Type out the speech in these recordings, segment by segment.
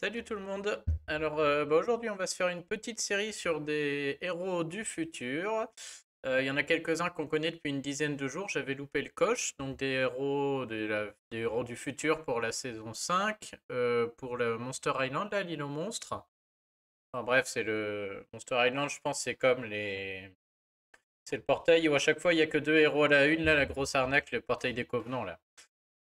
Salut tout le monde. Alors euh, bah, aujourd'hui on va se faire une petite série sur des héros du futur. Euh, il y en a quelques-uns qu'on connaît depuis une dizaine de jours. J'avais loupé le coche, donc des héros, héros du futur pour la saison 5, euh, pour le Monster Island, là, l'île aux monstres. Enfin bref, c'est le Monster Island, je pense, c'est comme les... C'est le portail où à chaque fois il n'y a que deux héros à la une, là, la grosse arnaque, le portail des Covenants, là.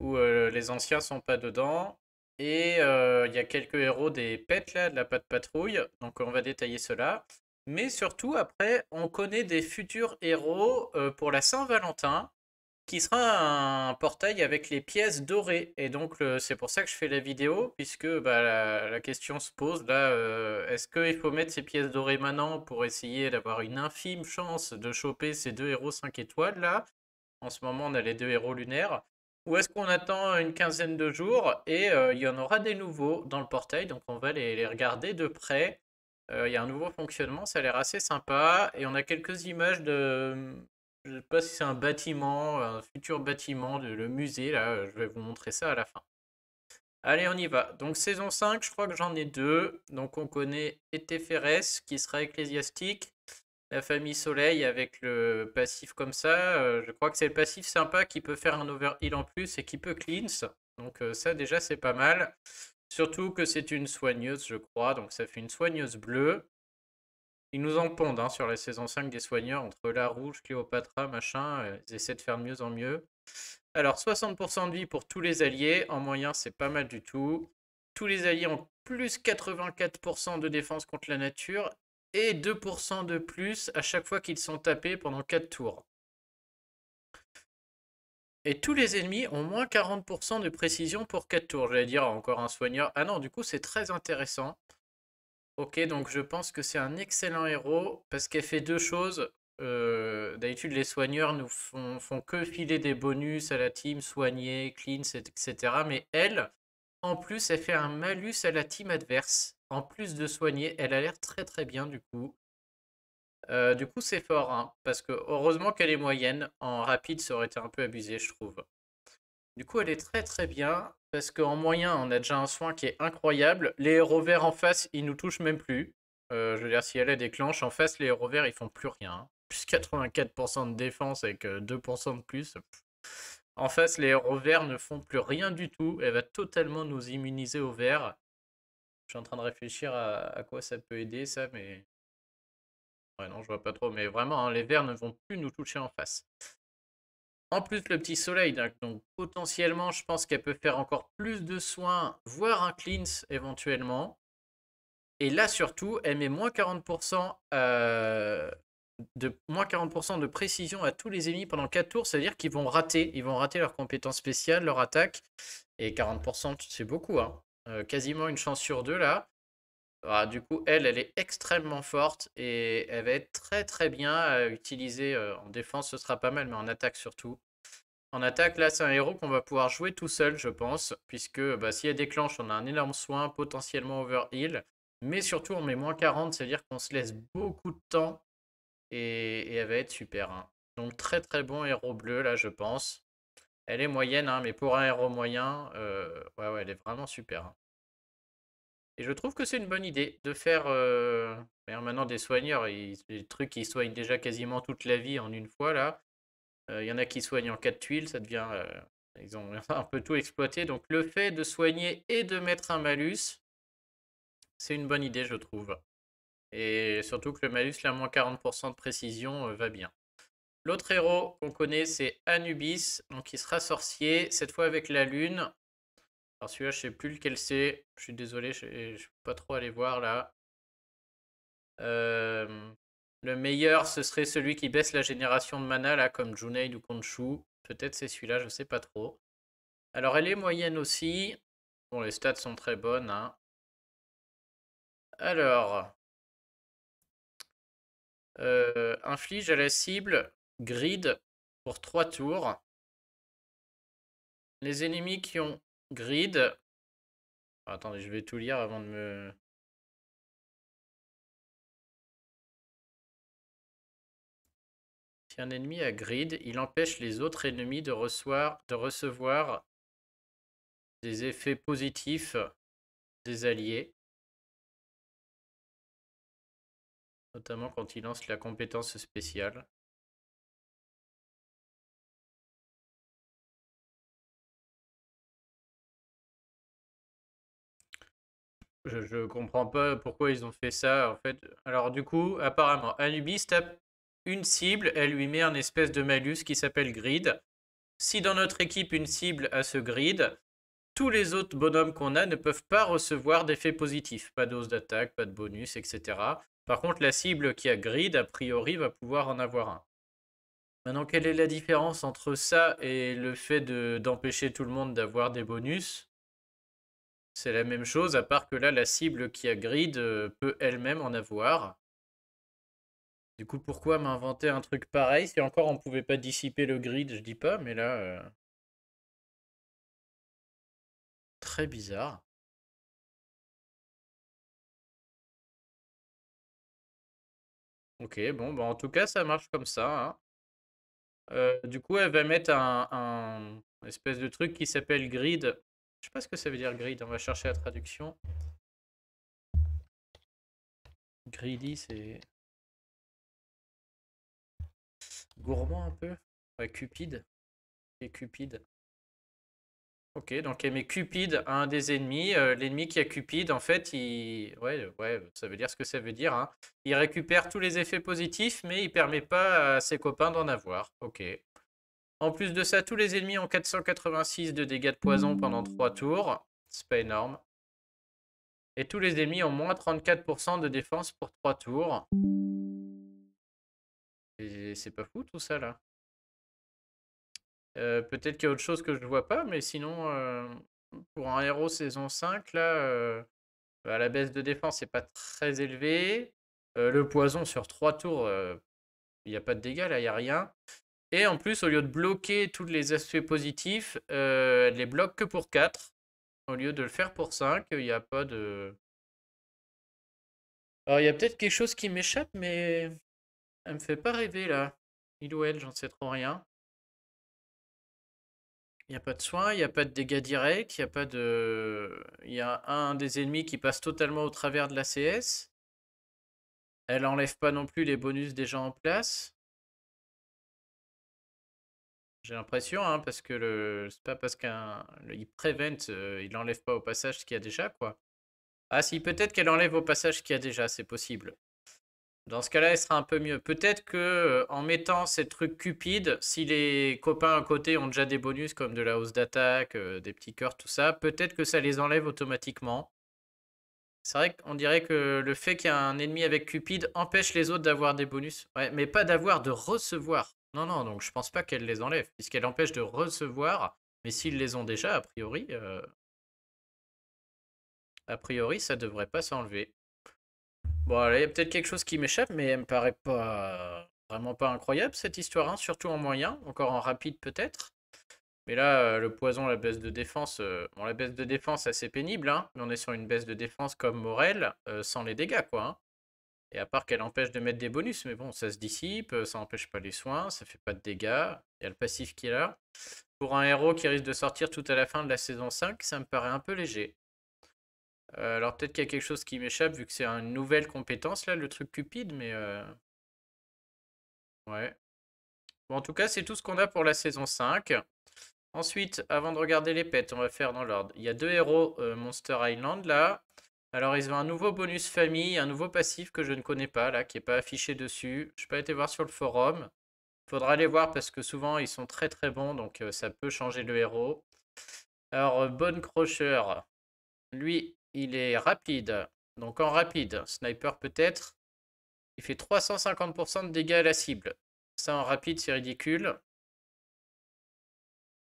Où les anciens sont pas dedans. Et euh, il y a quelques héros des pets là, de la patte patrouille. Donc on va détailler cela. Mais surtout, après, on connaît des futurs héros euh, pour la Saint-Valentin, qui sera un portail avec les pièces dorées. Et donc, c'est pour ça que je fais la vidéo, puisque bah, la, question se pose là, euh, est-ce qu'il faut mettre ces pièces dorées maintenant pour essayer d'avoir une infime chance de choper ces deux héros 5 étoiles là En ce moment, on a les deux héros lunaires ou est-ce qu'on attend une quinzaine de jours et euh, il y en aura des nouveaux dans le portail, donc on va les, regarder de près. Euh, il y a un nouveau fonctionnement, ça a l'air assez sympa et on a quelques images de, je sais pas si c'est un bâtiment, un futur bâtiment, de, le musée là, je vais vous montrer ça à la fin. Allez, on y va. Donc saison 5, je crois que j'en ai deux. Donc on connaît Etéphérès qui sera ecclésiastique la famille Soleil avec le passif comme ça. Euh, je crois que c'est le passif sympa qui peut faire un overheal en plus et qui peut cleanse. Donc euh, ça déjà c'est pas mal. Surtout que c'est une soigneuse je crois. Donc ça fait une soigneuse bleue. Ils nous en pondent hein, sur la saison 5 des soigneurs entre la rouge, Cléopatra, machin. Euh, ils essaient de faire de mieux en mieux. Alors 60% de vie pour tous les alliés. En moyen c'est pas mal du tout. Tous les alliés ont plus 84% de défense contre la nature et 2% de plus à chaque fois qu'ils sont tapés pendant 4 tours. Et tous les ennemis ont moins 40% de précision pour 4 tours. J'allais dire encore un soigneur. Ah non, du coup, c'est très intéressant. Ok, donc je pense que c'est un excellent héros parce qu'elle fait deux choses. Euh, d'habitude, les soigneurs nous font, font, que filer des bonus à la team, soigner, clean, etc. Mais elle, en plus, elle fait un malus à la team adverse en plus de soigner, elle a l'air très très bien du coup. Euh, du coup, c'est fort, hein, parce que heureusement qu'elle est moyenne. En rapide, ça aurait été un peu abusé, je trouve. Du coup, elle est très très bien, parce qu'en moyen, on a déjà un soin qui est incroyable. Les héros verts en face, ils nous touchent même plus. Euh, je veux dire, si elle la déclenche, en face, les héros verts, ils font plus rien. Hein. Plus 84% de défense avec 2% euh, de plus. En face, les héros verts ne font plus rien du tout. Elle va totalement nous immuniser au vert. Je suis en train de réfléchir à, quoi ça peut aider, ça, mais. Ouais, non, je vois pas trop. Mais vraiment, hein, les verts ne vont plus nous toucher en face. En plus, le petit soleil, donc potentiellement, je pense qu'elle peut faire encore plus de soins, voire un cleanse éventuellement. Et là, surtout, elle met moins 40%, euh, de, moins 40 de précision à tous les ennemis pendant 4 tours, c'est-à-dire qu'ils vont rater. Ils vont rater leur compétence spéciale, leur attaque. Et 40%, c'est beaucoup. Hein. Euh, quasiment une chance sur deux là. Ah, du coup, elle, elle est extrêmement forte et elle va être très très bien à utiliser euh, en défense, ce sera pas mal, mais en attaque surtout. En attaque, là, c'est un héros qu'on va pouvoir jouer tout seul, je pense, puisque bah, si elle déclenche, on a un énorme soin, potentiellement overheal, mais surtout, on met moins 40, c'est-à-dire qu'on se laisse beaucoup de temps et, et elle va être super. Hein. Donc, très très bon héros bleu, là, je pense. Elle est moyenne, hein, mais pour un héros moyen, euh, elle est vraiment super. Hein. Et je trouve que c'est une bonne idée de faire euh, maintenant des soigneurs. des les trucs qui soignent déjà quasiment toute la vie en une fois là. Euh, il y en a qui soignent en 4 tuiles, ça devient. ils ont un peu tout exploité. Donc le fait de soigner et de mettre un malus, c'est une bonne idée, je trouve. Et surtout que le malus, la moins 40% de précision, va bien. L'autre héros qu'on connaît, c'est Anubis, donc il sera sorcier, cette fois avec la lune. Alors celui-là, je ne sais plus lequel c'est. Je suis désolé, je ne peux pas trop aller voir là. Euh, le meilleur, ce serait celui qui baisse la génération de mana, là, comme Junaid ou Konshu. Peut-être c'est celui-là, je ne sais pas trop. Alors elle est moyenne aussi. Bon, les stats sont très bonnes. Hein. Alors, euh, inflige à la cible grid pour 3 tours. Les ennemis qui ont grid. attendez, je vais tout lire avant de me. Si un ennemi a grid, il empêche les autres ennemis de recevoir des effets positifs des alliés. Notamment quand il lance la compétence spéciale. Je, ne comprends pas pourquoi ils ont fait ça, en fait. Alors, du coup, apparemment, Anubis tape une cible, elle lui met un espèce de malus qui s'appelle grid. Si dans notre équipe une cible a ce grid, tous les autres bonhommes qu'on a ne peuvent pas recevoir d'effet positif. Pas dose d'attaque, pas de bonus, etc. Par contre, la cible qui a grid, a priori, va pouvoir en avoir un. Maintenant, quelle est la différence entre ça et le fait d'empêcher tout le monde d'avoir des bonus c'est la même chose, à part que là, la cible qui a grid euh, peut elle-même en avoir. Du coup, pourquoi m'inventer un truc pareil Si encore on ne pouvait pas dissiper le grid, je dis pas, mais là... Euh, très bizarre. Ok, bon, bah en tout cas, ça marche comme ça. Hein. Euh, du coup, elle va mettre un espèce de truc qui s'appelle grid je sais pas ce que ça veut dire grid, on va chercher la traduction. Greedy, c'est... Gourmand un peu Ouais, cupide. Et cupide. Ok, donc eh, aimé Cupide à un des ennemis. Euh, l'ennemi qui a Cupide, en fait, il... Ouais, ouais, ça veut dire ce que ça veut dire. Hein. Il récupère tous les effets positifs, mais il permet pas à ses copains d'en avoir. Ok, en plus de ça, tous les ennemis ont 486 de dégâts de poison pendant 3 tours. C'est pas énorme. Et tous les ennemis ont moins 34% de défense pour 3 tours. Et c'est pas fou tout ça là. Euh, peut-être qu'il y a autre chose que je ne vois pas, mais sinon, euh, pour un héros saison 5, là, euh, la baisse de défense, n'est pas très élevé. le poison sur 3 tours, il n'y a pas de dégâts là, il n'y a rien. Et en plus, au lieu de bloquer tous les aspects positifs, elle euh, elle les bloque que pour 4. Au lieu de le faire pour 5, il n'y a pas de... Alors, il y a peut-être quelque chose qui m'échappe, mais... Elle me fait pas rêver, là. Il ou elle, j'en sais trop rien. Il n'y a pas de soins, il n'y a pas de dégâts directs, il n'y a pas de... Il y a un des ennemis qui passe totalement au travers de la CS. Elle enlève pas non plus les bonus déjà en place. J'ai l'impression, hein, parce que le... c'est pas parce qu'il prévente il n'enlève euh, pas au passage ce qu'il y a déjà, quoi. Ah si, peut-être qu'elle enlève au passage ce qu'il y a déjà, c'est possible. Dans ce cas-là, elle sera un peu mieux. Peut-être que euh, en mettant ces trucs cupides, si les copains à côté ont déjà des bonus comme de la hausse d'attaque, euh, des petits cœurs, tout ça, peut-être que ça les enlève automatiquement. C'est vrai qu'on dirait que le fait qu'il y a un ennemi avec Cupid empêche les autres d'avoir des bonus. Ouais, mais pas d'avoir, de recevoir. Non, non, donc je pense pas qu'elle les enlève, puisqu'elle empêche de recevoir. Mais s'ils les ont déjà, a priori, euh... a priori, ça devrait pas s'enlever. Bon, là, il y a peut-être quelque chose qui m'échappe, mais elle me paraît pas vraiment pas incroyable cette histoire, hein, surtout en moyen, encore en rapide peut-être. Mais là, euh, le poison, la baisse de défense, euh, bon, la baisse de défense, assez pénible, hein, mais on est sur une baisse de défense comme Morel, euh, sans les dégâts, quoi. Hein. Et à part qu'elle empêche de mettre des bonus, mais bon, ça se dissipe, euh, ça empêche pas les soins, ça fait pas de dégâts. Il y a le passif killer. Pour un héros qui risque de sortir tout à la fin de la saison 5, ça me paraît un peu léger. Euh, alors peut-être qu'il y a quelque chose qui m'échappe vu que c'est une nouvelle compétence, là, le truc cupide, mais... Euh, ouais. Bon, en tout cas, c'est tout ce qu'on a pour la saison 5. Ensuite, avant de regarder les pets, on va faire dans l'ordre. Il y a deux héros Monster Island, là. Alors, ils ont un nouveau bonus famille, un nouveau passif que je ne connais pas, là, qui n'est pas affiché dessus. Je n'ai pas été voir sur le forum. Il Faudra aller voir parce que souvent, ils sont très très bons, donc euh, ça peut changer le héros. Alors, euh, Bonne Crocheur. Lui, il est rapide. Donc, en rapide, sniper peut-être. Il fait 350% de dégâts à la cible. Ça, en rapide, c'est ridicule.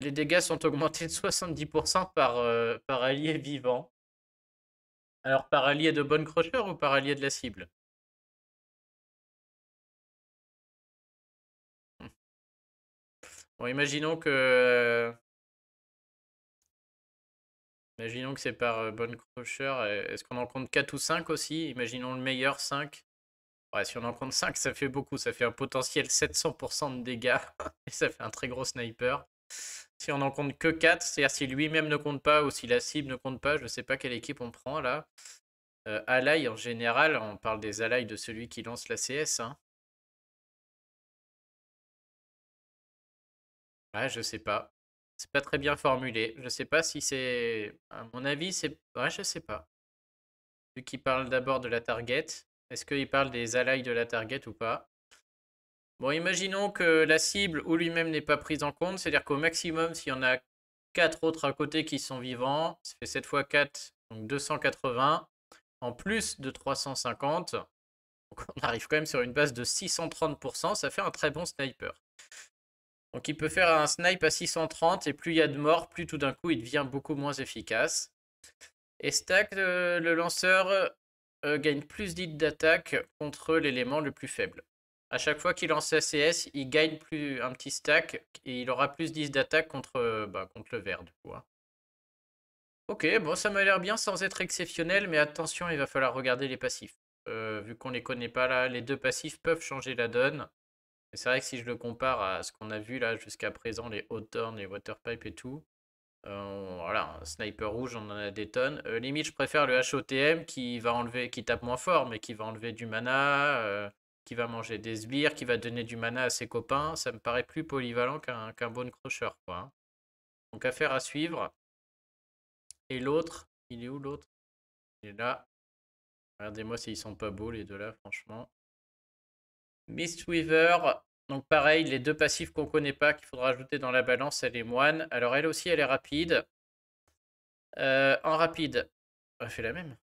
Les dégâts sont augmentés de 70% par, euh, par allié vivant. Alors, par allié de bonne crocheur ou par allié de la cible hum. Bon, imaginons que. Imaginons que c'est par bonne crocheur. Est-ce qu'on en compte 4 ou 5 aussi Imaginons le meilleur 5. Ouais, si on en compte 5, ça fait beaucoup. Ça fait un potentiel 700% de dégâts. Et ça fait un très gros sniper. Si on n'en compte que 4, c'est-à-dire si lui-même ne compte pas ou si la cible ne compte pas, je ne sais pas quelle équipe on prend là. Euh, en général, on parle des allies de celui qui lance la CS. Hein. Ouais, je sais pas. C'est pas très bien formulé. Je sais pas si c'est. À mon avis, c'est. Ouais, je sais pas. Celui qui parle d'abord de la target, est-ce qu'il parle des allies de la target ou pas Bon, imaginons que la cible ou lui-même n'est pas prise en compte, c'est-à-dire qu'au maximum, s'il y en a 4 autres à côté qui sont vivants, ça fait 7 x 4, donc 280, en plus de 350. Donc on arrive quand même sur une base de 630%, ça fait un très bon sniper. Donc il peut faire un snipe à 630 et plus il y a de morts, plus tout d'un coup il devient beaucoup moins efficace. Et stack, euh, le lanceur euh, gagne plus d'hit d'attaque contre l'élément le plus faible à chaque fois qu'il lance sa CS, il gagne plus un petit stack et il aura plus 10 d'attaque contre, bah, contre le vert du coup. Hein. Ok, bon ça m'a l'air bien sans être exceptionnel, mais attention, il va falloir regarder les passifs. Euh, vu qu'on les connaît pas là, les deux passifs peuvent changer la donne. Et c'est vrai que si je le compare à ce qu'on a vu là jusqu'à présent, les Hawthorne, les Waterpipe et tout, euh, voilà, sniper rouge, on en a des tonnes. Euh, limite, je préfère le HOTM qui va enlever, qui tape moins fort, mais qui va enlever du mana, qui va manger des sbires, qui va donner du mana à ses copains, ça me paraît plus polyvalent qu'un qu bon crusher. Quoi, hein. Donc affaire à suivre. Et l'autre, il est où l'autre Il est là. Regardez-moi s'ils sont pas beaux les deux là, franchement. Weaver. donc pareil, les deux passifs qu'on connaît pas qu'il faudra ajouter dans la balance, elle est moine. Alors elle aussi, elle est rapide. Euh, en rapide, on fait la même.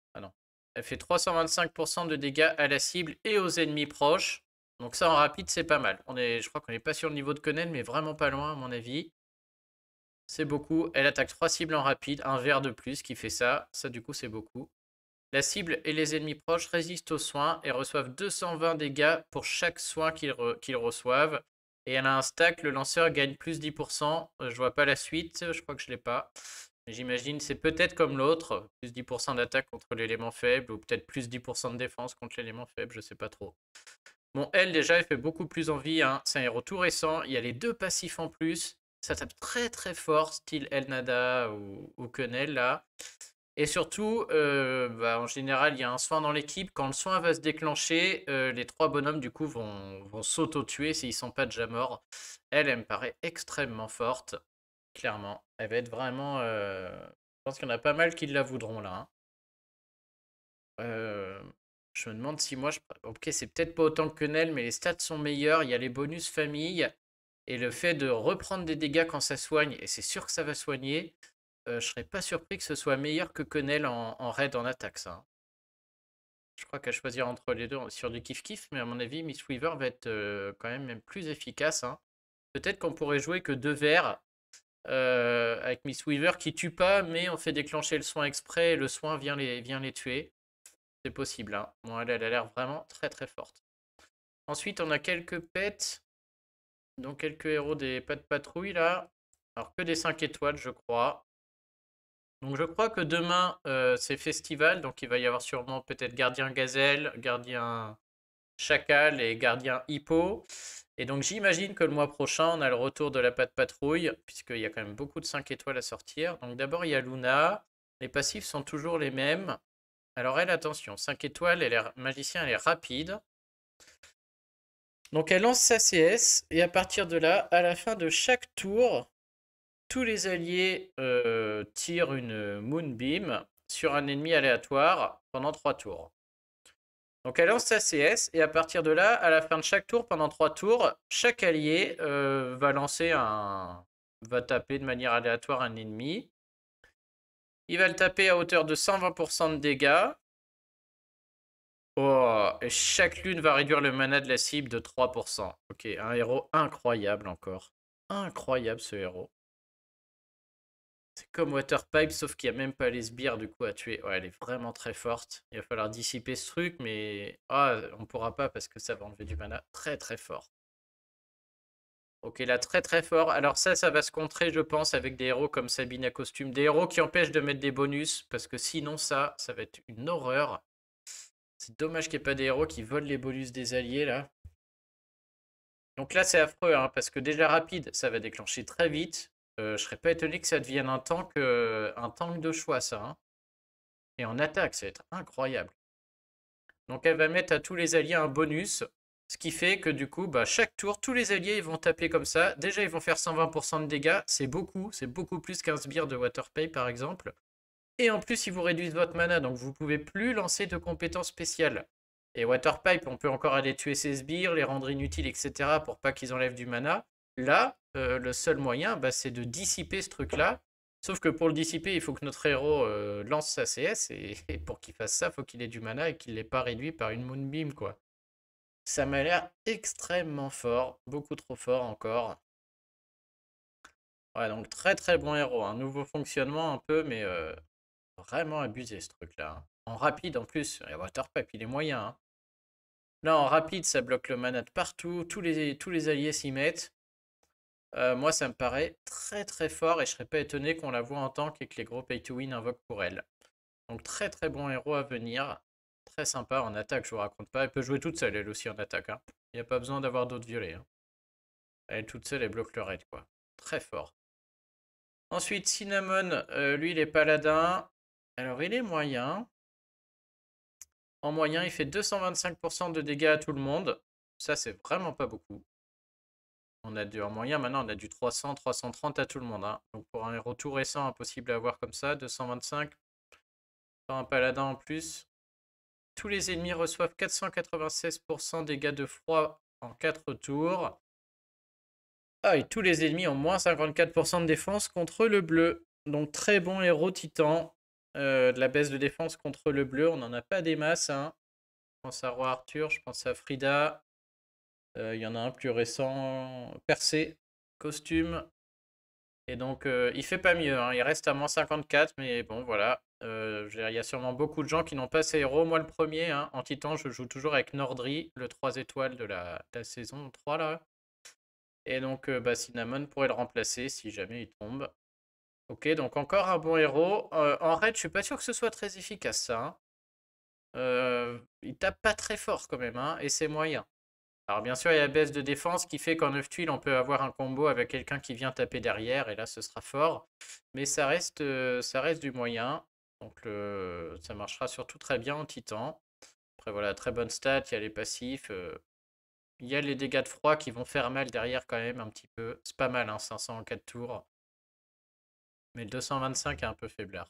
Elle fait 325% de dégâts à la cible et aux ennemis proches. Donc ça en rapide c'est pas mal. On est, je crois qu'on n'est pas sur le niveau de Conan mais vraiment pas loin à mon avis. C'est beaucoup. Elle attaque 3 cibles en rapide, un verre de plus qui fait ça. Ça du coup c'est beaucoup. La cible et les ennemis proches résistent aux soins et reçoivent 220 dégâts pour chaque soin qu'ils reçoivent. Et elle a un stack, le lanceur gagne plus 10%. Euh, je vois pas la suite, je crois que je l'ai pas. J'imagine, c'est peut-être comme l'autre, plus 10% d'attaque contre l'élément faible, ou peut-être plus 10% de défense contre l'élément faible, je sais pas trop. Bon, elle, déjà, elle fait beaucoup plus envie, hein. c'est un héros tout récent, il y a les deux passifs en plus, ça tape très très fort, style El Nada ou, Kenel. là. Et surtout, euh, bah, en général, il y a un soin dans l'équipe. Quand le soin va se déclencher, euh, les trois bonhommes, du coup, vont, vont s'auto-tuer s'ils ne sont pas déjà morts. Elle, elle me paraît extrêmement forte. Clairement. Elle va être vraiment. Euh, je pense qu'il y en a pas mal qui la voudront là. Hein. Euh, je me demande si moi. Je... Ok, c'est peut-être pas autant que Kenel, mais les stats sont meilleurs. Il y a les bonus famille. Et le fait de reprendre des dégâts quand ça soigne, et c'est sûr que ça va soigner, euh, je serais pas surpris que ce soit meilleur que Kenel en, raid en attaque, hein. Je crois qu'à choisir entre les deux sur du kiff-kiff, mais à mon avis, Miss Weaver va être quand même, plus efficace. Hein. Peut-être qu'on pourrait jouer que deux verres. Euh, avec Miss Weaver qui tue pas, mais on fait déclencher le soin exprès et le soin vient les, vient les tuer. C'est possible. Hein. Bon, elle, a l'air vraiment très très forte. Ensuite, on a quelques pets. Donc, quelques héros des pets de patrouille là. Alors, que des 5 étoiles, je crois. Donc, je crois que demain, euh, c'est festival. Donc, il va y avoir sûrement peut-être gardien gazelle, gardien chacal et gardien hippo. Et donc j'imagine que le mois prochain, on a le retour de la patte patrouille, puisqu'il y a quand même beaucoup de 5 étoiles à sortir. Donc d'abord, il y a Luna. Les passifs sont toujours les mêmes. Alors elle, attention, 5 étoiles, elle est magicien, elle est rapide. Donc elle lance sa CS, et à partir de là, à la fin de chaque tour, tous les alliés euh, tirent une Moonbeam sur un ennemi aléatoire pendant 3 tours. Donc elle lance sa CS et à partir de là, à la fin de chaque tour, pendant 3 tours, chaque allié euh, va lancer un... va taper de manière aléatoire un ennemi. Il va le taper à hauteur de 120% de dégâts. Oh, et chaque lune va réduire le mana de la cible de 3%. Ok, un héros incroyable encore. Incroyable ce héros. C'est comme Waterpipe, sauf qu'il n'y a même pas les sbires du coup à tuer. elle est vraiment très forte. Il va falloir dissiper ce truc, mais ah, on pourra pas parce que ça va enlever du mana très très fort. Ok, là très très fort. Alors ça, ça va se contrer, je pense, avec des héros comme Sabine à costume. Des héros qui empêchent de mettre des bonus, parce que sinon ça, ça va être une horreur. C'est dommage qu'il n'y ait pas des héros qui volent les bonus des alliés, là. Donc là, c'est affreux, hein, parce que déjà rapide, ça va déclencher très vite. Euh, je serais pas étonné que ça devienne un tank, euh, tank de choix, ça. Hein. Et en attaque, ça va être incroyable. Donc elle va mettre à tous les alliés un bonus. Ce qui fait que du coup, bah, chaque tour, tous les alliés vont taper comme ça. Déjà, ils vont faire 120% de dégâts. C'est beaucoup. C'est beaucoup plus qu'un sbire de Waterpay, par exemple. Et en plus, ils vous réduisent votre mana. Donc, vous ne pouvez plus lancer de compétences spéciales. Et Waterpipe, on peut encore aller tuer ses sbires, les rendre inutiles, etc. pour pas qu'ils enlèvent du mana. Là, euh, le seul moyen, bah, c'est de dissiper ce truc-là. Sauf que pour le dissiper, il faut que notre héros euh, lance sa CS, et, pour qu'il fasse ça, il faut qu'il ait du mana et qu'il l'ait pas réduit par une Moonbeam, quoi. Ça m'a l'air extrêmement fort, beaucoup trop fort encore. Ouais, donc très très bon héros, un hein. nouveau fonctionnement un peu, mais euh, vraiment abusé ce truc-là. Hein. En rapide en plus, et il est moyen. Hein. Là, en rapide, ça bloque le mana de partout, tous les, tous les alliés s'y mettent. Euh, moi, ça me paraît très très fort et je serais pas étonné qu'on la voit en tant et que les gros pay to win invoquent pour elle. Donc très très bon héros à venir. Très sympa en attaque, je vous raconte pas. Elle peut jouer toute seule elle aussi en attaque. Hein. Il n'y a pas besoin d'avoir d'autres violets. Elle hein. Elle toute seule, elle bloque le raid quoi. Très fort. Ensuite, Cinnamon, euh, lui il est paladin. Alors il est moyen. En moyen, il fait 225% de dégâts à tout le monde. Ça, c'est vraiment pas beaucoup. On a du, en moyen, maintenant, on a du 300, 330 à tout le monde. Hein. Donc pour un retour récent, impossible à avoir comme ça. 225. Pas un paladin en plus. Tous les ennemis reçoivent 496% dégâts de froid en 4 tours. Ah, et tous les ennemis ont moins 54% de défense contre le bleu. Donc très bon héros titan. Euh, de la baisse de défense contre le bleu, on n'en a pas des masses. Hein. Je pense à Roi Arthur, je pense à Frida. Euh, il y en a un plus récent, percé, costume. Et donc, euh, il fait pas mieux. Hein. Il reste à moins 54, mais bon, voilà. Euh, il y a sûrement beaucoup de gens qui n'ont pas ces héros. Moi, le premier, hein, en titan, je joue toujours avec Nordry, le 3 étoiles de la, saison 3, là. Et donc, bah, Cinnamon pourrait le remplacer si jamais il tombe. Ok, donc encore un bon héros. en raid, je suis pas sûr que ce soit très efficace, ça. Hein. il tape pas très fort, quand même, et c'est moyen. Alors bien sûr, il y a baisse de défense qui fait qu'en 9 tuiles, on peut avoir un combo avec quelqu'un qui vient taper derrière, et là ce sera fort. Mais ça reste, euh, ça reste du moyen, donc ça marchera surtout très bien en titan. Après voilà, très bonne stat, il y a les passifs, euh, il y a les dégâts de froid qui vont faire mal derrière quand même un petit peu. C'est pas mal, 500 hein, en 4 tours. Mais le 225 est un peu faiblard.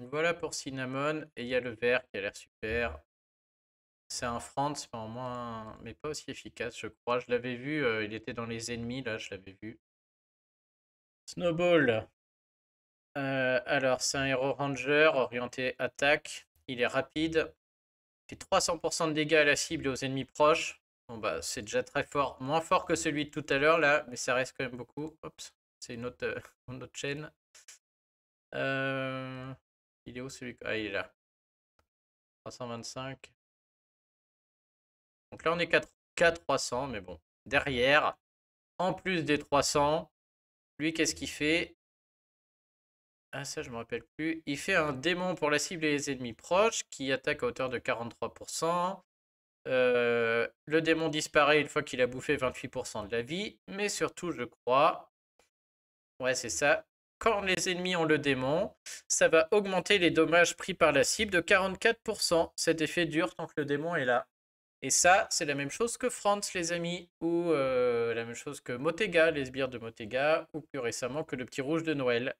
Voilà pour Cinnamon, et il y a le vert qui a l'air super. C'est un France, c'est en moins, mais pas aussi efficace, je crois. Je l'avais vu, euh, il était dans les ennemis, là, je l'avais vu. Snowball. Euh, alors, c'est un Hero Ranger orienté attaque. Il est rapide. Il fait 300% de dégâts à la cible et aux ennemis proches. Bon, bah, c'est déjà très fort. Moins fort que celui de tout à l'heure, là, mais ça reste quand même beaucoup. c'est une autre, une autre chaîne. Euh, il est où celui Ah, il est là. 325. Donc là, on est 4-300, mais bon. Derrière, en plus des 300, lui, qu'est-ce qu'il fait Ah, ça, je me rappelle plus. Il fait un démon pour la cible et les ennemis proches, qui attaque à hauteur de 43%. Euh, le démon disparaît une fois qu'il a bouffé 28% de la vie. Mais surtout, je crois... Ouais, c'est ça. Quand les ennemis ont le démon, ça va augmenter les dommages pris par la cible de 44%. Cet effet dure tant que le démon est là. Et ça, c'est la même chose que France, les amis, ou la même chose que Motega, les sbires de Motega, ou plus récemment que le petit rouge de Noël.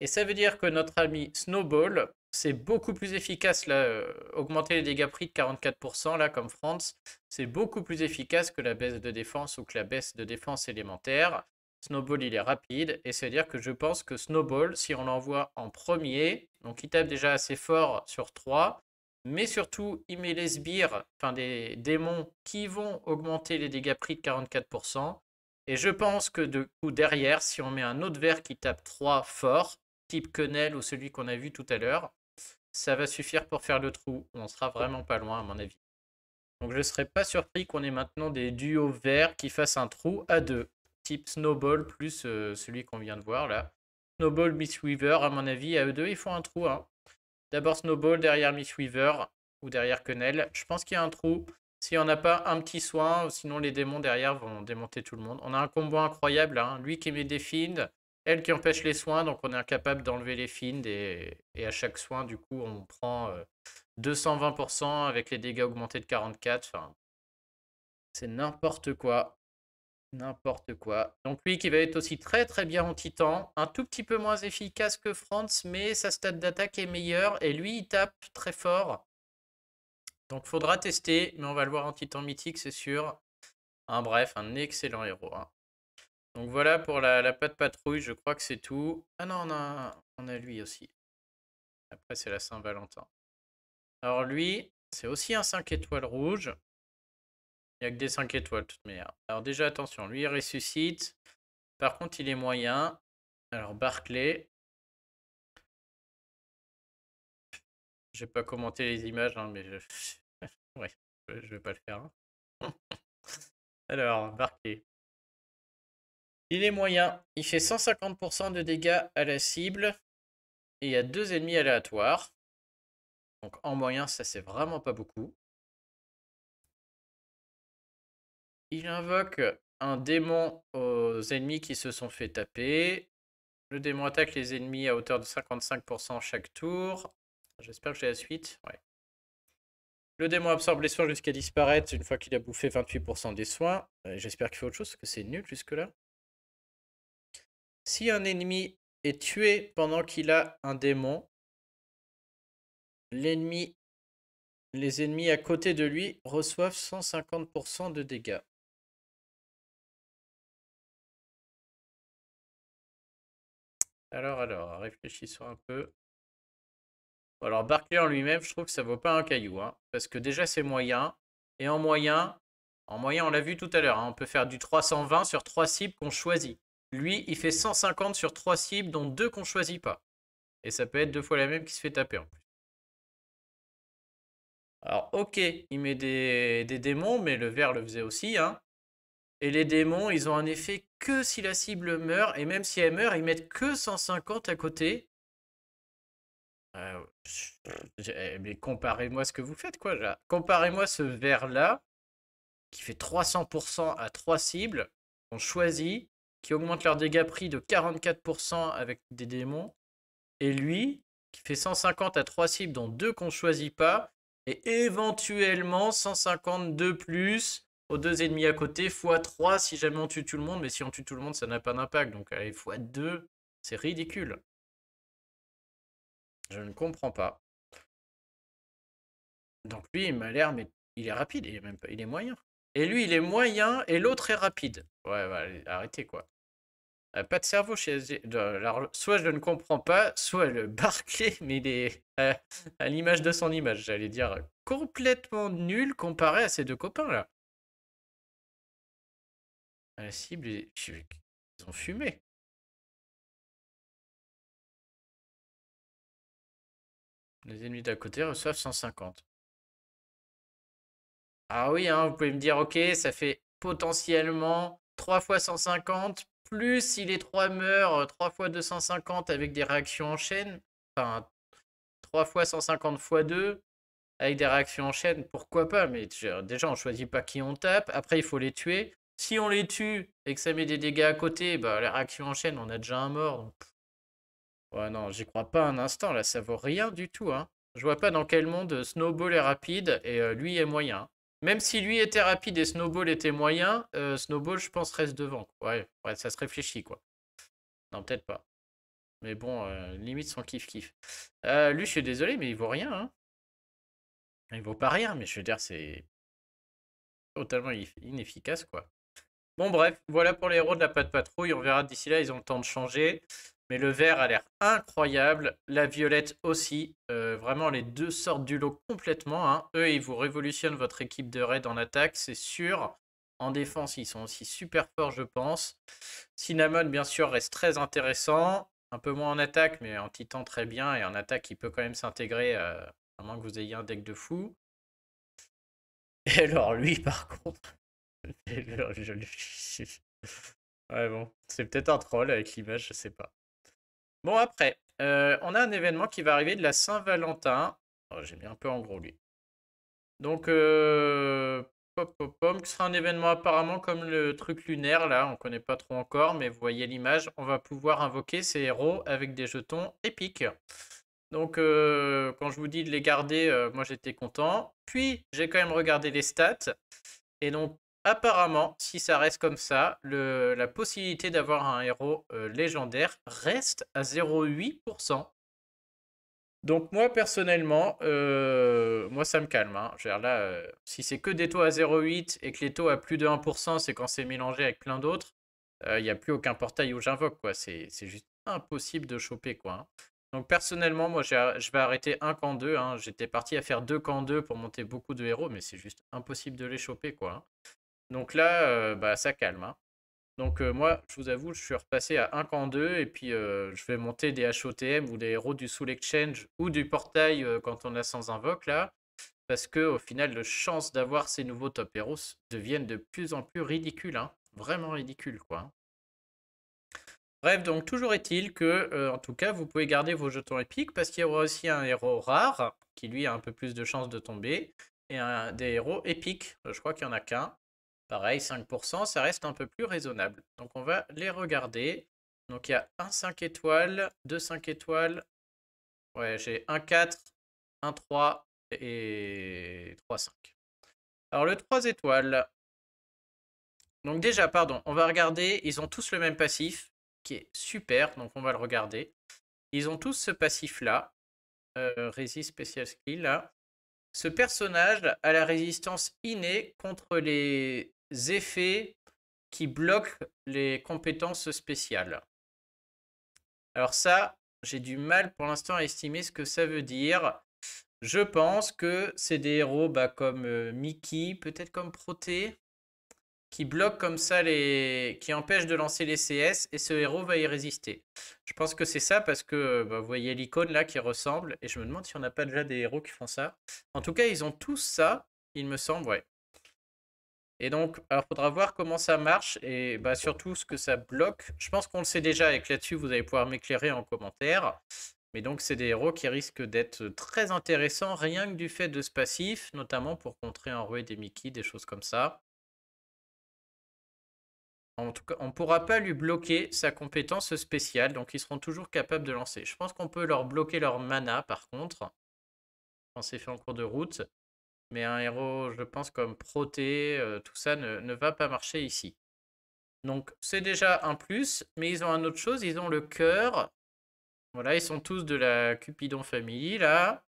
Et ça veut dire que notre ami Snowball, c'est beaucoup plus efficace, là, augmenter les dégâts pris de 44%, là, comme France, c'est beaucoup plus efficace que la baisse de défense ou que la baisse de défense élémentaire. Snowball, il est rapide, et ça veut dire que je pense que Snowball, si on l'envoie en premier, donc il tape déjà assez fort sur 3, mais surtout il met les sbires, enfin des démons qui vont augmenter les dégâts pris de 44%. Et je pense que de coup derrière, si on met un autre vert qui tape 3 fort, type Quenelle ou celui qu'on a vu tout à l'heure, ça va suffire pour faire le trou. On sera vraiment pas loin à mon avis. Donc je ne serais pas surpris qu'on ait maintenant des duos verts qui fassent un trou à deux. Type Snowball plus euh, celui qu'on vient de voir là. Snowball, Miss Weaver, à mon avis, à eux deux, ils font un trou. Hein. D'abord Snowball, derrière Miss Weaver ou derrière Quenelle. Je pense qu'il y a un trou. S'il n'y en a pas, un petit soin, sinon les démons derrière vont démonter tout le monde. On a un combo incroyable, hein. lui qui met des fines, elle qui empêche les soins, donc on est incapable d'enlever les fines et, à chaque soin, du coup, on prend 220% euh, avec les dégâts augmentés de 44. Enfin, c'est n'importe quoi. N'importe quoi. Donc lui qui va être aussi très très bien en titan. Un tout petit peu moins efficace que Franz, mais sa stade d'attaque est meilleure. Et lui, il tape très fort. Donc faudra tester, mais on va le voir en titan mythique, c'est sûr. un hein, bref, un excellent héros. Hein. Donc voilà pour la, pâte patte patrouille, je crois que c'est tout. Ah non, on a, on a lui aussi. Après, c'est la Saint-Valentin. Alors lui, c'est aussi un 5 étoiles rouge a que des 5 étoiles, de Alors déjà, attention, lui, il ressuscite. Par contre, il est moyen. Alors, Barclay. Je vais pas commenter les images, hein, mais je... ouais, vais pas le faire. Hein. Alors, Barclay. Il est moyen. Il fait 150% de dégâts à la cible. Et il y a deux ennemis aléatoires. Donc en moyen, ça c'est vraiment pas beaucoup. Il invoque un démon aux ennemis qui se sont fait taper. Le démon attaque les ennemis à hauteur de 55% chaque tour. J'espère que j'ai la suite. Le démon absorbe les soins jusqu'à disparaître une fois qu'il a bouffé 28% des soins. Euh, j'espère qu'il fait autre chose, parce que c'est nul jusque-là. Si un ennemi est tué pendant qu'il a un démon, les ennemis à côté de lui reçoivent 150% de dégâts. Alors, alors, réfléchissons un peu. Alors, Barclay en lui-même, je trouve que ça vaut pas un caillou. Hein, parce que déjà, c'est moyen. Et en moyen, en moyen, on l'a vu tout à l'heure, hein, on peut faire du 320 sur 3 cibles qu'on choisit. Lui, il fait 150 sur 3 cibles, dont 2 qu'on choisit pas. Et ça peut être deux fois la même qui se fait taper en plus. Alors, ok, il met des, démons, mais le vert le faisait aussi. Hein. Et les démons, ils ont un effet que si la cible meurt. Et même si elle meurt, ils mettent que 150 à côté. Euh, eh, mais comparez-moi ce que vous faites, quoi, Comparez-moi ce verre-là, qui fait 300% à 3 cibles, qu'on choisit, qui augmente leur dégâts pris de 44% avec des démons. Et lui, qui fait 150 à 3 cibles, dont 2 qu'on ne choisit pas, et éventuellement 152 plus aux deux ennemis à côté, x3 si jamais on tue tout le monde, mais si on tue tout le monde, ça n'a pas d'impact. Donc allez, x2, c'est ridicule. Je ne comprends pas. Donc lui, il m'a l'air, mais il est rapide, il est même il est moyen. Et lui, il est moyen, et l'autre est rapide. Ouais, bah, arrêtez quoi. Euh, pas de cerveau chez soit je ne comprends pas, soit le Barclay, mais il est à l'image de son image, j'allais dire complètement nul comparé à ses deux copains là la cible ils ont fumé. Les ennemis d'à côté reçoivent 150. Ah oui, hein, vous pouvez me dire, ok, ça fait potentiellement 3 fois 150, plus si les 3 meurent, 3 euh, fois 250 avec des réactions en chaîne. Enfin, 3 fois 150 fois 2 avec des réactions en chaîne, pourquoi pas, mais déjà on choisit pas qui on tape, après il faut les tuer. Si on les tue et que ça met des dégâts à côté, bah, la réaction en on a déjà un mort. Ouais, non, j'y crois pas un instant. Là, ça vaut rien du tout. Hein. Je vois pas dans quel monde euh, Snowball est rapide et euh, lui est moyen. Même si lui était rapide et Snowball était moyen, euh, Snowball, je pense, reste devant. Ouais, ouais, ça se réfléchit, quoi. Non, peut-être pas. Mais bon, limite, son kiff-kiff. lui, je suis désolé, mais il vaut rien. Hein. Il vaut pas rien, mais je veux dire, c'est totalement inefficace, quoi. Bon bref, voilà pour les héros de la patte patrouille. On verra d'ici là, ils ont le temps de changer. Mais le vert a l'air incroyable, la violette aussi. Euh, vraiment, les deux sortent du lot complètement. Hein. Eux, ils vous révolutionnent votre équipe de raid en attaque, c'est sûr. En défense, ils sont aussi super forts, je pense. Cinnamon, bien sûr, reste très intéressant. Un peu moins en attaque, mais en titan, très bien. Et en attaque, il peut quand même s'intégrer, euh, à moins que vous ayez un deck de fou. Et alors, lui, par contre... bon. C'est peut-être un troll avec l'image, je sais pas. Bon, après, euh, on a un événement qui va arriver de la Saint-Valentin. Oh, j'ai mis un peu en gros, lui. Donc, euh, pop, pop, ce sera un événement apparemment comme le truc lunaire, là. On connaît pas trop encore, mais vous voyez l'image. On va pouvoir invoquer ces héros avec des jetons épiques. Donc, euh, quand je vous dis de les garder, euh, moi j'étais content. Puis, j'ai quand même regardé les stats. Et donc, apparemment, si ça reste comme ça, la possibilité d'avoir un héros euh, légendaire reste à 0,8%. Donc moi personnellement, euh, moi ça me calme. Hein. là, euh, si c'est que des taux à 0,8 et que les taux à plus de 1%, c'est quand c'est mélangé avec plein d'autres, il n'y a plus aucun portail où j'invoque. quoi. C'est juste impossible de choper. quoi. Hein. Donc personnellement, moi je vais arrêter un camp 2. Hein. J'étais parti à faire deux camps 2 pour monter beaucoup de héros, mais c'est juste impossible de les choper. quoi. Hein. Donc là, bah, ça calme. Hein. Donc moi, je vous avoue, je suis repassé à 1 camp 2 et puis je vais monter des HOTM ou des héros du Soul Exchange ou du portail quand on a sans invoque là. Parce que au final, les chance d'avoir ces nouveaux top héros deviennent de plus en plus ridicules. Hein. Vraiment ridicules quoi. Hein. Bref, donc toujours est-il que, en tout cas, vous pouvez garder vos jetons épiques parce qu'il y aura aussi un héros rare qui lui a un peu plus de chances de tomber et des héros épiques. Je crois qu'il n'y en a qu'un. Pareil, 5%, ça reste un peu plus raisonnable. Donc on va les regarder. Donc il y a un 5 étoiles, 2 5 étoiles. Ouais, j'ai un 4, un 3 et 3 5. Alors le 3 étoiles. Donc déjà, pardon, on va regarder, ils ont tous le même passif, qui est super, donc on va le regarder. Ils ont tous ce passif-là, euh, Special Skill, là. Ce personnage a la résistance innée contre les effets qui bloquent les compétences spéciales. Alors ça, j'ai du mal pour l'instant à estimer ce que ça veut dire. Je pense que c'est des héros bah, comme euh, Mickey, peut-être comme Proté, qui bloque comme ça les. qui empêche de lancer les CS et ce héros va y résister. Je pense que c'est ça parce que bah, vous voyez l'icône là qui ressemble et je me demande si on n'a pas déjà des héros qui font ça. En tout cas, ils ont tous ça, il me semble, ouais. Et donc, alors faudra voir comment ça marche et bah, surtout ce que ça bloque. Je pense qu'on le sait déjà et que là-dessus vous allez pouvoir m'éclairer en commentaire. Mais donc, c'est des héros qui risquent d'être très intéressants rien que du fait de ce passif, notamment pour contrer en ruée des Mickey, des choses comme ça. En tout cas, on ne pourra pas lui bloquer sa compétence spéciale, donc ils seront toujours capables de lancer. Je pense qu'on peut leur bloquer leur mana, par contre, quand c'est fait en cours de route. Mais un héros, je pense, comme Proté, euh, tout ça ne, ne, va pas marcher ici. Donc c'est déjà un plus, mais ils ont un autre chose, ils ont le cœur. Voilà, ils sont tous de la Cupidon Family, là.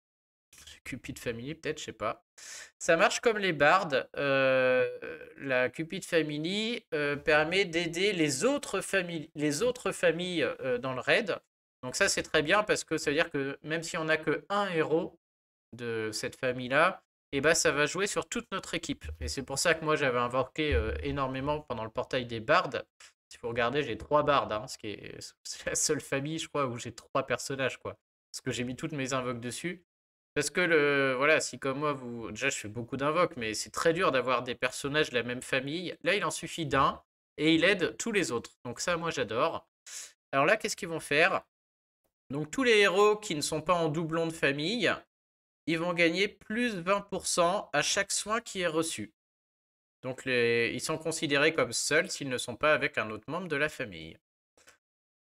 Cupid Family, peut-être, je sais pas. Ça marche comme les bardes. Euh, la Cupid Family euh, permet d'aider les autres familles, les autres familles euh, dans le raid. Donc ça, c'est très bien parce que ça veut dire que même si on n'a que un héros de cette famille-là, eh ben, ça va jouer sur toute notre équipe. Et c'est pour ça que moi, j'avais invoqué énormément pendant le portail des bardes. Si vous regardez, j'ai trois bardes, hein, ce qui est, la seule famille, je crois, où j'ai trois personnages, quoi. Parce que j'ai mis toutes mes invoques dessus. Parce que le voilà, si comme moi vous déjà je fais beaucoup d'invoques, mais c'est très dur d'avoir des personnages de la même famille. Là, il en suffit d'un et il aide tous les autres. Donc ça, moi j'adore. Alors là, qu'est-ce qu'ils vont faire Donc tous les héros qui ne sont pas en doublon de famille, ils vont gagner plus 20% à chaque soin qui est reçu. Donc ils sont considérés comme seuls s'ils ne sont pas avec un autre membre de la famille.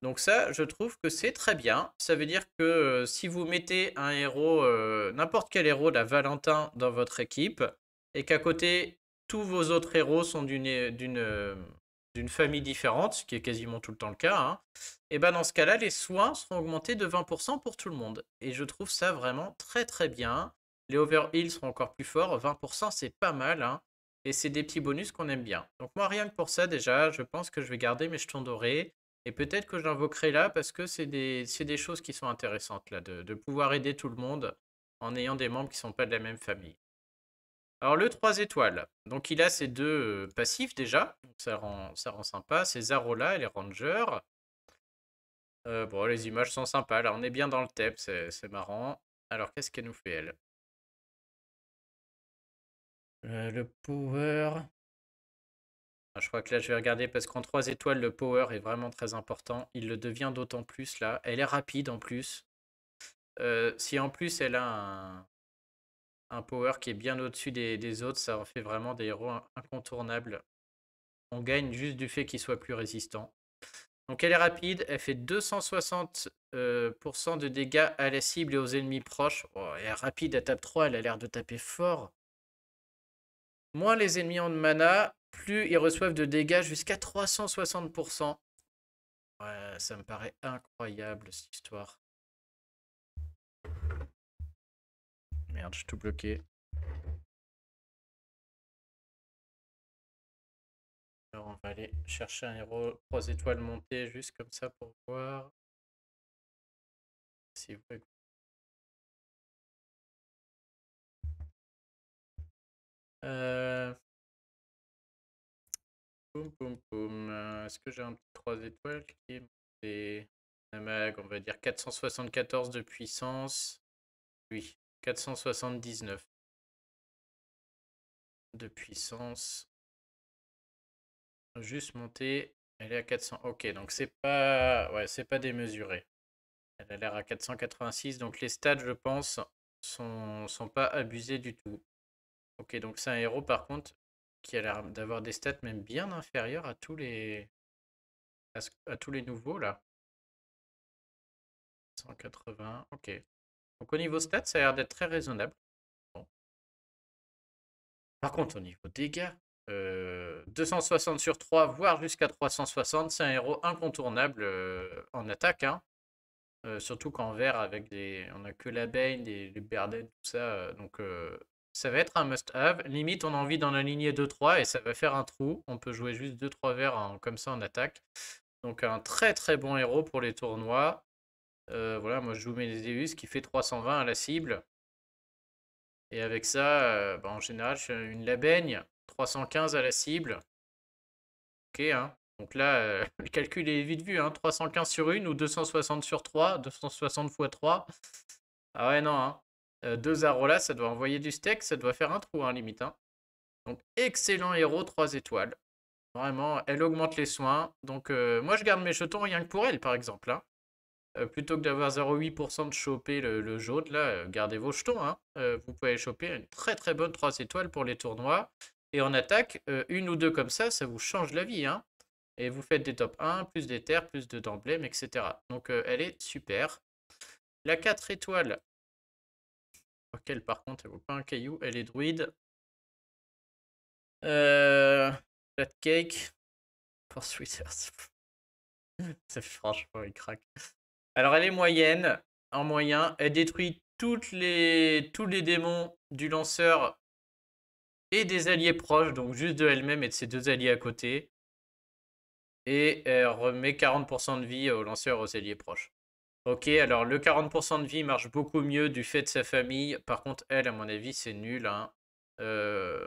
Donc ça, je trouve que c'est très bien. Ça veut dire que euh, si vous mettez un héros, euh, n'importe quel héros, la Valentin, dans votre équipe, et qu'à côté, tous vos autres héros sont d'une euh, famille différente, ce qui est quasiment tout le temps le cas, et hein, eh ben dans ce cas-là, les soins seront augmentés de 20% pour tout le monde. Et je trouve ça vraiment très très bien. Les overheals seront encore plus forts, 20% c'est pas mal, hein, et c'est des petits bonus qu'on aime bien. Donc moi, rien que pour ça, déjà, je pense que je vais garder mes jetons dorés. Et peut-être que je l'invoquerai là parce que c'est des, choses qui sont intéressantes, là, de, pouvoir aider tout le monde en ayant des membres qui ne sont pas de la même famille. Alors le 3 étoiles, donc il a ses deux euh, passifs déjà, ça rend, sympa, c'est Zarola et les Rangers. Euh, bon, les images sont sympas, là on est bien dans le thème, c'est marrant. Alors qu'est-ce qu'elle nous fait elle euh, Le power... Ah, je crois que là, je vais regarder parce qu'en 3 étoiles, le power est vraiment très important. Il le devient d'autant plus là. Elle est rapide en plus. Euh, si en plus elle a un, un power qui est bien au-dessus des, des, autres, ça en fait vraiment des héros incontournables. On gagne juste du fait qu'il soit plus résistant. Donc elle est rapide, elle fait 260% euh, de dégâts à la cible et aux ennemis proches. Oh, elle est rapide, à tape 3, elle a l'air de taper fort. Moins les ennemis ont de mana, plus ils reçoivent de dégâts jusqu'à 360%. Ouais, ça me paraît incroyable cette histoire. Merde, je suis tout bloqué. Alors on va aller chercher un héros trois étoiles montées juste comme ça pour voir. euh... Euh, est-ce que j'ai un petit 3 étoiles qui est mag, on va dire 474 de puissance. Oui, 479 de puissance. Juste monter, elle est à 400. Ok, donc c'est pas, ouais, c'est pas démesuré. Elle a l'air à 486, donc les stats, je pense, sont, sont pas abusés du tout. Ok, donc c'est un héros par contre qui a l'air d'avoir des stats même bien inférieures à tous les à, tous les nouveaux là. 180, ok. Donc au niveau stats, ça a l'air d'être très raisonnable. Par contre, au niveau dégâts, 260 euh, sur 3, voire jusqu'à 360, c'est un héros incontournable euh, en attaque. Hein. Euh, surtout qu'en vert, avec des, on a que l'abeille, les, les berdets, tout ça. donc ça va être un must-have. Limite, on a envie d'en aligner 2-3 et ça va faire un trou. On peut jouer juste 2-3 verts comme ça en attaque. Donc un très très bon héros pour les tournois. Euh, voilà, moi je joue Ménézeus qui fait 320 à la cible. Et avec ça, euh, bah, en général, je suis une labaigne. 315 à la cible. Ok, hein. Donc là, euh, le calcul est vite vu, hein. 315 sur une ou 260 sur 3, 260 x 3. Ah ouais, non, hein. Euh, deux deux là, ça doit envoyer du steak, ça doit faire un trou, hein, limite. Hein. Donc, excellent héros, 3 étoiles. Vraiment, elle augmente les soins. Donc, euh, moi, je garde mes jetons rien que pour elle, par exemple. Hein. Euh, plutôt que d'avoir 0,8% de choper le, jaune, là, gardez vos jetons. Hein. vous pouvez choper une très très bonne 3 étoiles pour les tournois. Et en attaque, une ou deux comme ça, ça vous change la vie. Hein. Et vous faites des top 1, plus des terres, plus d'emblèmes, etc. Donc, elle est super. La 4 étoiles, Ok, par contre, elle vaut pas un caillou. Elle est druide. Euh... cake. for C'est franchement, il craque. Alors, elle est moyenne. En moyen, elle détruit toutes les, tous les démons du lanceur et des alliés proches, donc juste de elle-même et de ses deux alliés à côté. Et elle remet 40% de vie au lanceur et aux alliés proches. Ok, alors le 40% de vie marche beaucoup mieux du fait de sa famille. Par contre, elle, à mon avis, c'est nul. Hein. Euh,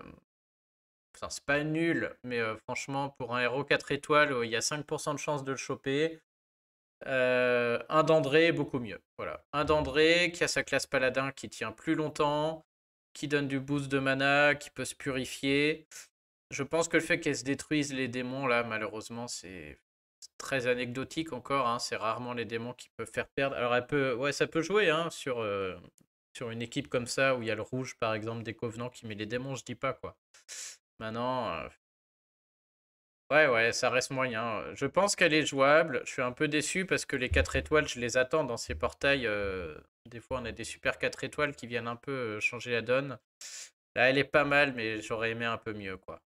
enfin, c'est pas nul, mais euh, franchement, pour un héros 4 étoiles, il y a 5% de chance de le choper. Euh, un d'André, beaucoup mieux. Voilà. Un d'André qui a sa classe paladin qui tient plus longtemps, qui donne du boost de mana, qui peut se purifier. Je pense que le fait qu'elle se détruise les démons, là, malheureusement, c'est très anecdotique encore. Hein, c'est rarement les démons qui peuvent faire perdre. Alors, elle peut, ouais, ça peut jouer hein, sur, euh, sur une équipe comme ça où il y a le rouge, par exemple, des Covenants qui met les démons, je dis pas quoi. Maintenant. Euh, ouais, ouais, ça reste moyen. Je pense qu'elle est jouable. Je suis un peu déçu parce que les 4 étoiles, je les attends dans ces portails. Euh, des fois, on a des super 4 étoiles qui viennent un peu changer la donne. Là, elle est pas mal, mais j'aurais aimé un peu mieux, quoi.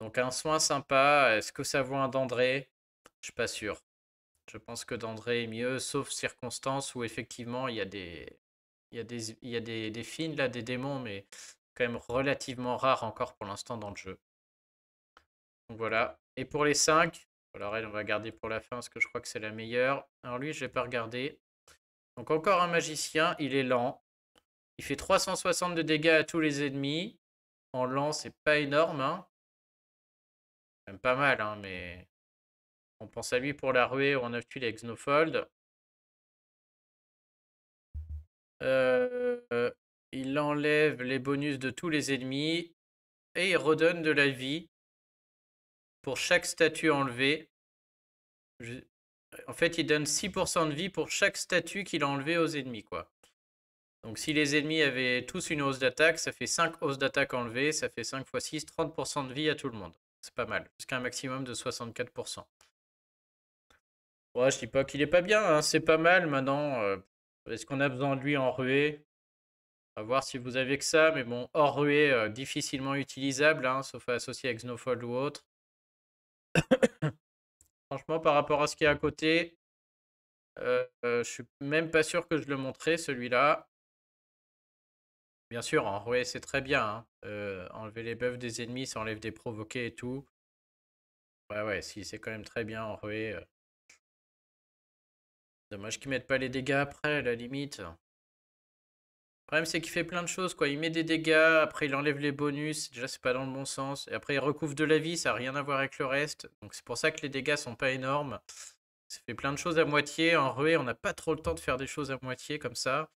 Donc un soin sympa. Est-ce que ça vaut un Dandré Je suis pas sûr. Je pense que Dandré est mieux, sauf circonstances où effectivement il y a des. Il y a des, il y a des, fines, là, des démons, mais quand même relativement rares encore pour l'instant dans le jeu. Donc voilà. Et pour les 5, alors elle, on va garder pour la fin parce que je crois que c'est la meilleure. Alors lui, je l'ai pas regardé. Donc encore un magicien, il est lent. Il fait 360 de dégâts à tous les ennemis. En lent, c'est pas énorme. Hein pas mal, hein, mais. On pense à lui pour la ruée ou on a tuiles les Snowfold. Euh, il enlève les bonus de tous les ennemis et il redonne de la vie pour chaque statue enlevée. En fait, il donne 6% de vie pour chaque statue qu'il a enlevé aux ennemis. quoi. Donc si les ennemis avaient tous une hausse d'attaque, ça fait 5 hausses d'attaque enlevées, ça fait 5 x 6, 30% de vie à tout le monde. C'est pas mal. Jusqu'à un maximum de 64%. Ouais, je dis pas qu'il est pas bien, hein, c'est pas mal maintenant. Euh, est-ce qu'on a besoin de lui en ruée On voir si vous avez que ça, mais bon, hors ruée, euh, difficilement utilisable, hein, sauf associé avec Snowfall ou autre. Franchement, par rapport à ce qui est à côté, je euh, je suis même pas sûr que je le montrais celui-là. Bien sûr, en hein. ruée, c'est très bien. Hein. Euh, enlever les buffs des ennemis, ça enlève des provoqués et tout. Ouais, ouais, si, c'est quand même très bien en ruée. Euh. Dommage qu'ils mettent pas les dégâts après, à la limite. Le problème, c'est qu'il fait plein de choses, quoi. Il met des dégâts, après il enlève les bonus. Déjà, c'est pas dans le bon sens. Et après, il recouvre de la vie, ça n'a rien à voir avec le reste. Donc, c'est pour ça que les dégâts sont pas énormes. Ça fait plein de choses à moitié. En ruée, on n'a pas trop le temps de faire des choses à moitié comme ça.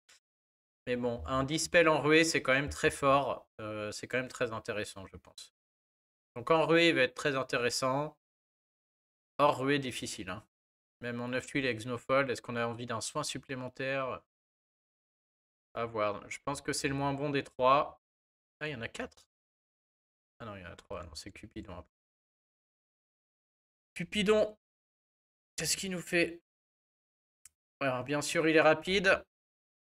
Mais bon, un dispel en ruée, c'est quand même très fort. Euh, c'est quand même très intéressant, je pense. Donc en ruée, il va être très intéressant. Hors ruée, difficile. Hein. Même en 9 tuiles avec Snowfall, est-ce qu'on a envie d'un soin supplémentaire A voir. Je pense que c'est le moins bon des trois. Ah, il y en a quatre Ah non, il y en a trois. c'est Cupidon. Cupidon, qu'est-ce qu'il nous fait Alors, bien sûr, il est rapide.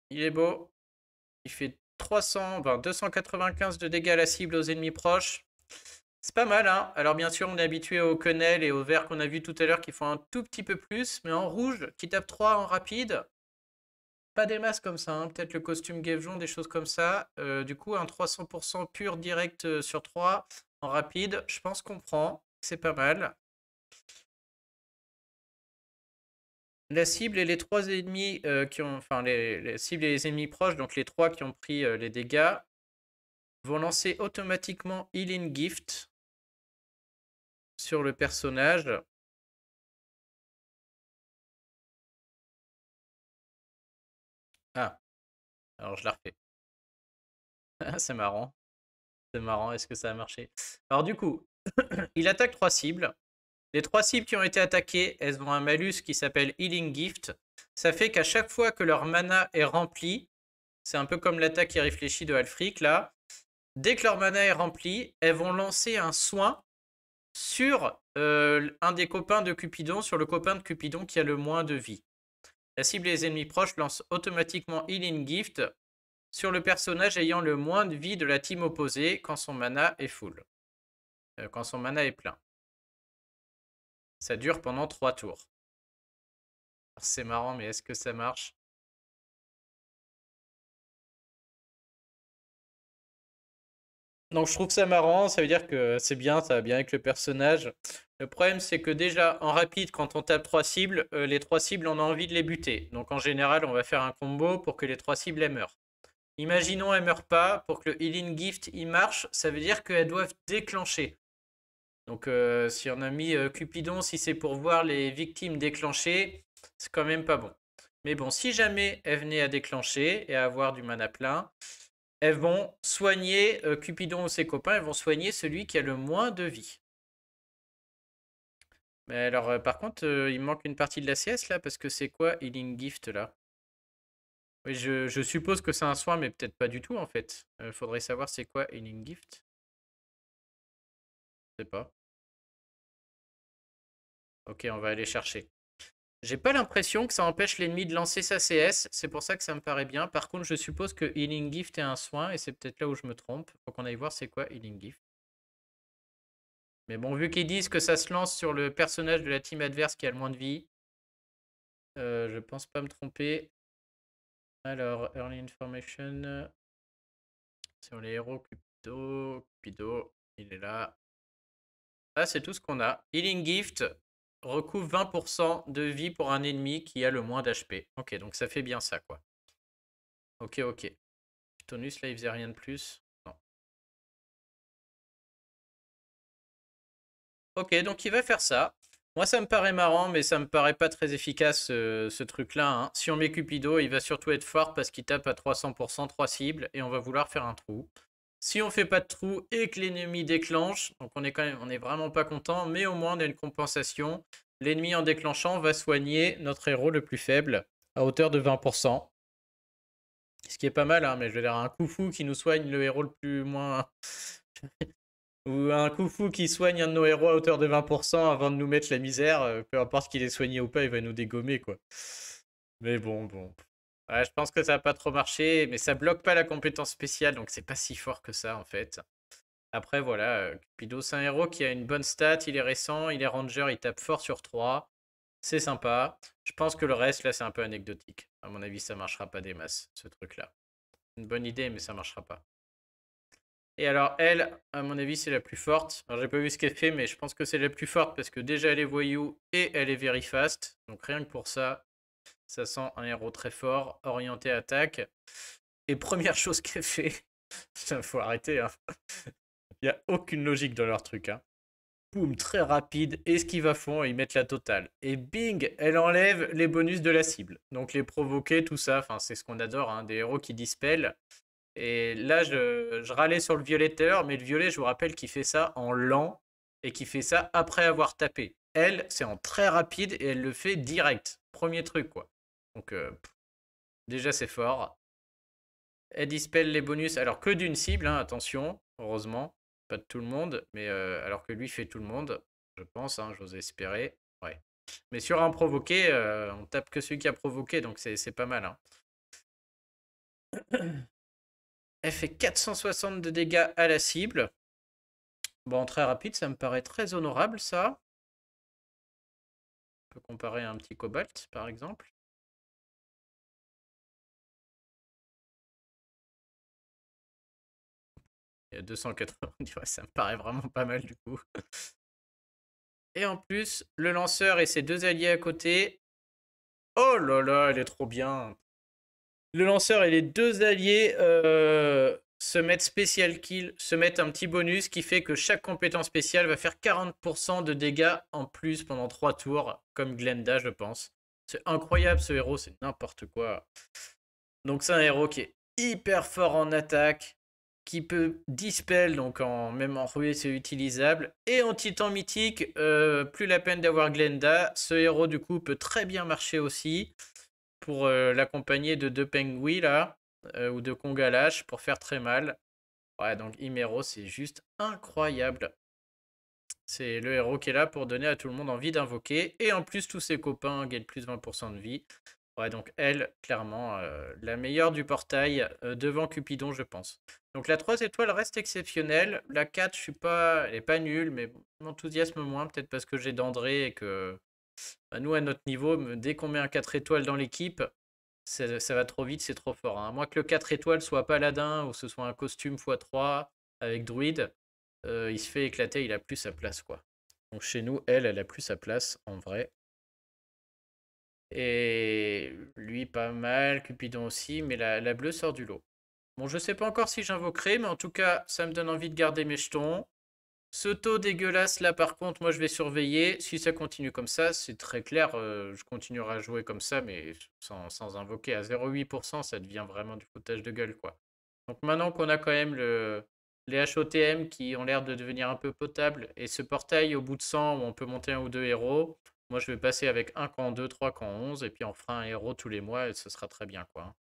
Il est beau. Il fait 300, 295 de dégâts à la cible aux ennemis proches. C'est pas mal, hein Alors bien sûr, on est habitué aux quenelles et aux verts qu'on a vu tout à l'heure qui font un tout petit peu plus, mais en rouge, qui tape 3 en rapide, pas des masses comme ça, hein. peut-être le costume Gavjon, des choses comme ça. Euh, du coup, un 300% pur direct euh, sur 3 en rapide, je pense qu'on prend, c'est pas mal. La cible et les trois ennemis euh, qui ont. Enfin, les, cibles et les ennemis proches, donc les trois qui ont pris euh, les dégâts, vont lancer automatiquement Healing Gift sur le personnage. Ah, alors je la refais. C'est marrant. C'est marrant, est-ce que ça a marché Alors du coup, il attaque trois cibles. Les trois cibles qui ont été attaquées, elles ont un malus qui s'appelle Healing Gift. Ça fait qu'à chaque fois que leur mana est rempli, c'est un peu comme l'attaque réfléchie de Alfric là, dès que leur mana est rempli, elles vont lancer un soin sur euh, un des copains de Cupidon, sur le copain de Cupidon qui a le moins de vie. La cible des les ennemis proches lance automatiquement Healing Gift sur le personnage ayant le moins de vie de la team opposée quand son mana est full. Euh, quand son mana est plein. Ça dure pendant 3 tours. C'est marrant, mais est-ce que ça marche Donc je trouve ça marrant, ça veut dire que c'est bien, ça va bien avec le personnage. Le problème c'est que déjà en rapide, quand on tape trois cibles, euh, les trois cibles on a envie de les buter. Donc en général on va faire un combo pour que les trois cibles elles meurent. Imaginons elles meurent pas, pour que le healing gift il marche, ça veut dire qu'elles doivent déclencher. Donc euh, si on a mis euh, Cupidon, si c'est pour voir les victimes déclencher, c'est quand même pas bon. Mais bon, si jamais elle venait à déclencher et à avoir du mana plein, elles vont soigner euh, Cupidon ou ses copains, elles vont soigner celui qui a le moins de vie. Mais alors par contre, il manque une partie de la CS là, parce que c'est quoi Healing Gift là oui, je, suppose que c'est un soin, mais peut-être pas du tout en fait. Il faudrait savoir c'est quoi Healing Gift sais pas. Ok, on va aller chercher. J'ai pas l'impression que ça empêche l'ennemi de lancer sa CS, c'est pour ça que ça me paraît bien. Par contre, je suppose que Healing Gift est un soin, et c'est peut-être là où je me trompe. Faut qu'on aille voir c'est quoi Healing Gift. Mais bon, vu qu'ils disent que ça se lance sur le personnage de la team adverse qui a le moins de vie, euh, je pense pas me tromper. Alors, Early Information sur les héros Cupido. Cupido, il est là. Là, c'est tout ce qu'on a. Healing Gift recouvre 20% de vie pour un ennemi qui a le moins d'HP. Ok, donc ça fait bien ça, quoi. Ok, ok. Tonus, là, il faisait rien de plus. Ok, donc il va faire ça. Moi, ça me paraît marrant, mais ça me paraît pas très efficace, euh, ce, truc-là. Hein. Si on met Cupido, il va surtout être fort parce qu'il tape à 300%, 3 cibles, et on va vouloir faire un trou. Si on fait pas de trou et que l'ennemi déclenche, donc on est quand même, on vraiment pas content, mais au moins on a une compensation. L'ennemi en déclenchant va soigner notre héros le plus faible à hauteur de 20%. Ce qui est pas mal, hein, mais je veux dire, un coup qui nous soigne le héros le plus moins. ou un coup qui soigne un de nos héros à hauteur de 20% avant de nous mettre la misère, euh, peu importe qu'il est soigné ou pas, il va nous dégommer, quoi. Mais bon, bon je pense que ça n'a pas trop marché, mais ça bloque pas la compétence spéciale, donc c'est pas si fort que ça en fait. Après, voilà, euh, Pido c'est un héros qui a une bonne stat, il est récent, il est ranger, il tape fort sur 3. C'est sympa. Je pense que le reste, là, c'est un peu anecdotique. À mon avis, ça marchera pas des masses, ce truc-là. Une bonne idée, mais ça marchera pas. Et alors, elle, à mon avis, c'est la plus forte. Alors, j'ai pas vu ce qu'elle fait, mais je pense que c'est la plus forte parce que déjà, elle est voyou et elle est very fast. Donc, rien que pour ça, ça sent un héros très fort, orienté attaque. Et première chose qu'elle fait, faut arrêter, hein. il n'y a aucune logique dans leur truc. Hein. Boum, très rapide, esquive à fond ils mettent la totale. Et bing, elle enlève les bonus de la cible. Donc les provoquer, tout ça, enfin, c'est ce qu'on adore, hein, des héros qui dispellent. Et là, je, râlais sur le violetteur, mais le violet, je vous rappelle qu'il fait ça en lent et qu'il fait ça après avoir tapé. Elle, c'est en très rapide et elle le fait direct. Premier truc, quoi. Donc, euh, déjà, c'est fort. Elle dispelle les bonus, alors que d'une cible, hein, attention, heureusement. Pas de tout le monde, mais euh, alors que lui fait tout le monde, je pense, hein, j'ose espérer. Mais sur un provoqué, euh, on tape que celui qui a provoqué, donc c'est pas mal. Hein. Elle fait 460 de dégâts à la cible. Bon, très rapide, ça me paraît très honorable, ça. On peut comparer à un petit cobalt, par exemple. 290, ça me paraît vraiment pas mal du coup. Et en plus, le lanceur et ses deux alliés à côté. Oh là là, elle est trop bien. Le lanceur et les deux alliés euh, se mettent spécial kill, se mettent un petit bonus qui fait que chaque compétence spéciale va faire 40% de dégâts en plus pendant 3 tours, comme Glenda, je pense. C'est incroyable ce héros, c'est n'importe quoi. Donc c'est un héros qui est hyper fort en attaque, qui peut dispel, donc en, même en ruée c'est utilisable. Et en titan mythique, euh, plus la peine d'avoir Glenda. Ce héros du coup peut très bien marcher aussi pour euh, l'accompagner de deux Pengui là, euh, ou de Kongalash pour faire très mal. Ouais, donc imero c'est juste incroyable. C'est le héros qui est là pour donner à tout le monde envie d'invoquer. Et en plus tous ses copains gagnent plus de 20% de vie donc elle, clairement, euh, la meilleure du portail euh, devant Cupidon, je pense. Donc la 3 étoiles reste exceptionnelle. La 4, je suis pas, elle est pas nulle, mais m'enthousiasme moins, peut-être parce que j'ai d'André et que bah, nous, à notre niveau, dès qu'on met un 4 étoiles dans l'équipe, ça, va trop vite, c'est trop fort. Hein. moins que le 4 étoiles soit paladin ou ce soit un costume x3 avec druide, euh, il se fait éclater, il a plus sa place, quoi. Donc chez nous, elle, elle a plus sa place en vrai. Et lui, pas mal, Cupidon aussi, mais la, bleue sort du lot. Bon, je sais pas encore si j'invoquerai, mais en tout cas, ça me donne envie de garder mes jetons. Ce taux dégueulasse, là, par contre, moi, je vais surveiller. Si ça continue comme ça, c'est très clair, euh, je continuerai à jouer comme ça, mais sans, invoquer. À 0,8%, ça devient vraiment du foutage de gueule, quoi. Donc maintenant qu'on a quand même les HOTM qui ont l'air de devenir un peu potables, et ce portail au bout de 100 où on peut monter un ou deux héros, moi, je vais passer avec un camp 2, 3 camp 11, et puis on fera un héros tous les mois, et ce sera très bien, quoi.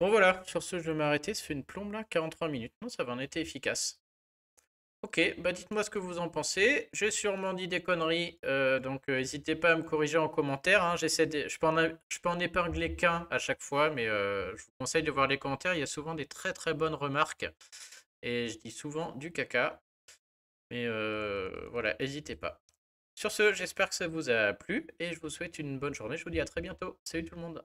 Bon, voilà. Sur ce, je vais m'arrêter. Ça fait une plombe, là. 43 minutes. Non, ça va en été efficace. Ok, bah dites-moi ce que vous en pensez. J'ai sûrement dit des conneries, euh, donc euh, n'hésitez pas à me corriger en commentaire. Hein. je, peux en... peux en épingler qu'un à chaque fois, mais euh, je vous conseille de voir les commentaires. Il y a souvent des très très bonnes remarques. Et je dis souvent du caca. Mais voilà, n'hésitez pas. Sur ce, j'espère que ça vous a plu et je vous souhaite une bonne journée. Je vous dis à très bientôt. Salut tout le monde.